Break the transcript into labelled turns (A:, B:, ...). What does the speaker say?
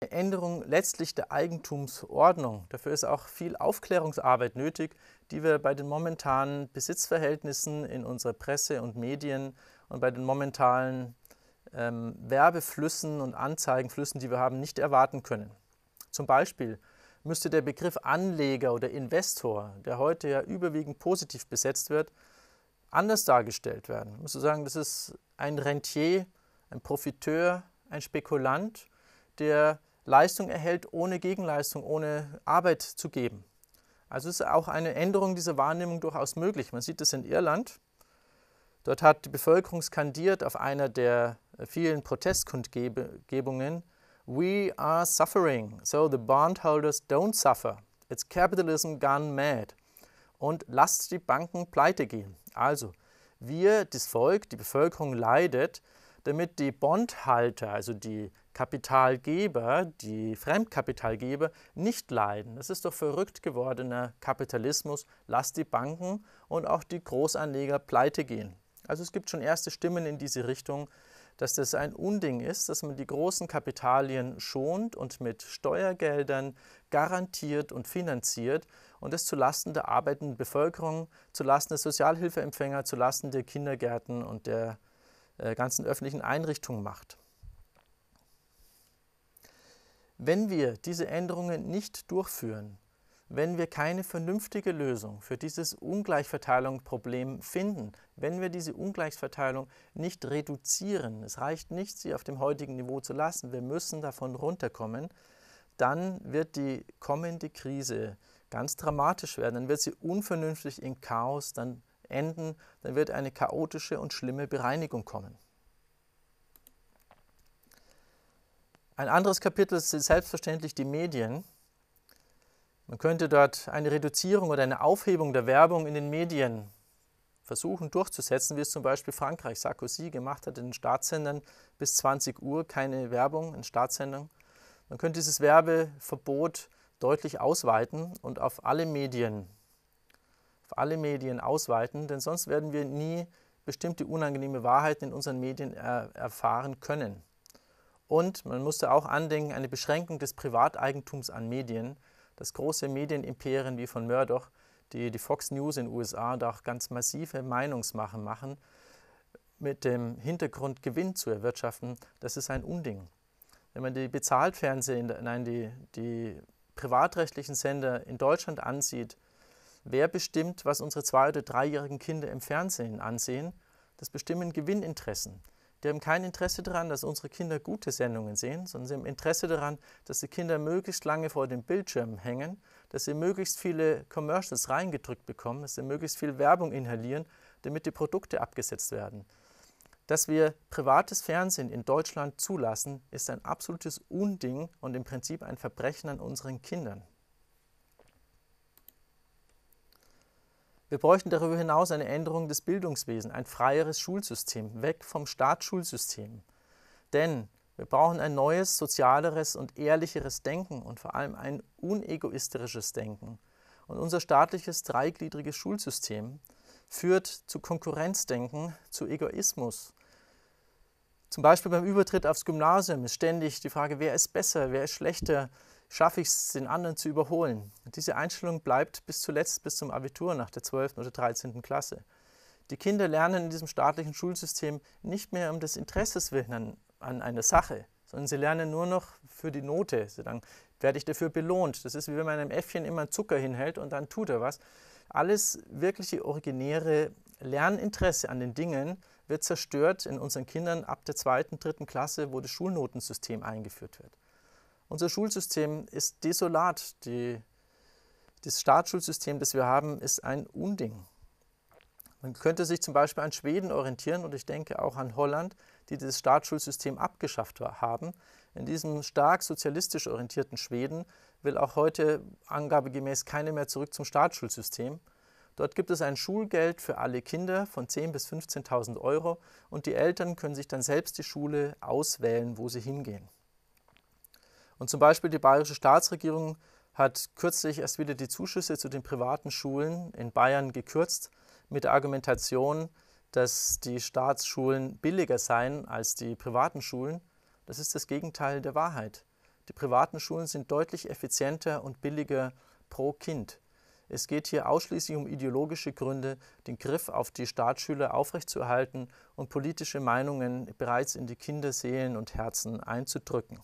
A: Änderung letztlich der Eigentumsordnung. Dafür ist auch viel Aufklärungsarbeit nötig, die wir bei den momentanen Besitzverhältnissen in unserer Presse und Medien und bei den momentanen ähm, Werbeflüssen und Anzeigenflüssen, die wir haben, nicht erwarten können. Zum Beispiel müsste der Begriff Anleger oder Investor, der heute ja überwiegend positiv besetzt wird, anders dargestellt werden. Ich muss sagen, das ist ein Rentier, ein Profiteur, ein Spekulant, der Leistung erhält, ohne Gegenleistung, ohne Arbeit zu geben. Also ist auch eine Änderung dieser Wahrnehmung durchaus möglich. Man sieht es in Irland. Dort hat die Bevölkerung skandiert auf einer der äh, vielen Protestkundgebungen, We are suffering, so the bondholders don't suffer. It's capitalism gone mad. Und lasst die Banken pleite gehen. Also, wir, das Volk, die Bevölkerung leidet, damit die Bondhalter, also die Kapitalgeber, die Fremdkapitalgeber nicht leiden. Das ist doch verrückt gewordener Kapitalismus. Lasst die Banken und auch die Großanleger pleite gehen. Also es gibt schon erste Stimmen in diese Richtung, dass das ein Unding ist, dass man die großen Kapitalien schont und mit Steuergeldern garantiert und finanziert und das zulasten der arbeitenden Bevölkerung, zulasten der Sozialhilfeempfänger, zulasten der Kindergärten und der äh, ganzen öffentlichen Einrichtungen macht. Wenn wir diese Änderungen nicht durchführen, wenn wir keine vernünftige Lösung für dieses Ungleichverteilungsproblem finden, wenn wir diese Ungleichverteilung nicht reduzieren, es reicht nicht, sie auf dem heutigen Niveau zu lassen, wir müssen davon runterkommen, dann wird die kommende Krise ganz dramatisch werden, dann wird sie unvernünftig in Chaos, dann enden, dann wird eine chaotische und schlimme Bereinigung kommen. Ein anderes Kapitel sind selbstverständlich die Medien. Man könnte dort eine Reduzierung oder eine Aufhebung der Werbung in den Medien versuchen durchzusetzen, wie es zum Beispiel Frankreich Sarkozy gemacht hat, in den Staatssendern bis 20 Uhr keine Werbung in Staatssendern. Man könnte dieses Werbeverbot deutlich ausweiten und auf alle Medien alle Medien ausweiten, denn sonst werden wir nie bestimmte unangenehme Wahrheiten in unseren Medien er erfahren können. Und man musste auch andenken, eine Beschränkung des Privateigentums an Medien, dass große Medienimperien wie von Murdoch, die die Fox News in den USA und auch ganz massive Meinungsmachen machen, mit dem Hintergrund Gewinn zu erwirtschaften, das ist ein Unding. Wenn man die Bezahltfernsehen, nein, die, die privatrechtlichen Sender in Deutschland ansieht, Wer bestimmt, was unsere zwei- oder dreijährigen Kinder im Fernsehen ansehen? Das bestimmen Gewinninteressen. Die haben kein Interesse daran, dass unsere Kinder gute Sendungen sehen, sondern sie haben Interesse daran, dass die Kinder möglichst lange vor den Bildschirmen hängen, dass sie möglichst viele Commercials reingedrückt bekommen, dass sie möglichst viel Werbung inhalieren, damit die Produkte abgesetzt werden. Dass wir privates Fernsehen in Deutschland zulassen, ist ein absolutes Unding und im Prinzip ein Verbrechen an unseren Kindern. Wir bräuchten darüber hinaus eine Änderung des Bildungswesens, ein freieres Schulsystem, weg vom Staatsschulsystem. Denn wir brauchen ein neues, sozialeres und ehrlicheres Denken und vor allem ein unegoistisches Denken. Und unser staatliches dreigliedriges Schulsystem führt zu Konkurrenzdenken, zu Egoismus. Zum Beispiel beim Übertritt aufs Gymnasium ist ständig die Frage, wer ist besser, wer ist schlechter, schaffe ich es, den anderen zu überholen. diese Einstellung bleibt bis zuletzt, bis zum Abitur nach der 12. oder 13. Klasse. Die Kinder lernen in diesem staatlichen Schulsystem nicht mehr um des Interesses willen an, an einer Sache, sondern sie lernen nur noch für die Note. Sie sagen, werde ich dafür belohnt. Das ist wie wenn man einem Äffchen immer Zucker hinhält und dann tut er was. Alles wirkliche originäre Lerninteresse an den Dingen wird zerstört in unseren Kindern ab der zweiten, dritten Klasse, wo das Schulnotensystem eingeführt wird. Unser Schulsystem ist desolat. Die, das Staatsschulsystem, das wir haben, ist ein Unding. Man könnte sich zum Beispiel an Schweden orientieren und ich denke auch an Holland, die das Staatsschulsystem abgeschafft haben. In diesem stark sozialistisch orientierten Schweden will auch heute angabegemäß keine mehr zurück zum Staatsschulsystem. Dort gibt es ein Schulgeld für alle Kinder von 10.000 bis 15.000 Euro und die Eltern können sich dann selbst die Schule auswählen, wo sie hingehen. Und zum Beispiel die bayerische Staatsregierung hat kürzlich erst wieder die Zuschüsse zu den privaten Schulen in Bayern gekürzt mit der Argumentation, dass die Staatsschulen billiger seien als die privaten Schulen. Das ist das Gegenteil der Wahrheit. Die privaten Schulen sind deutlich effizienter und billiger pro Kind. Es geht hier ausschließlich um ideologische Gründe, den Griff auf die Staatsschüler aufrechtzuerhalten und politische Meinungen bereits in die Kinderseelen und Herzen einzudrücken.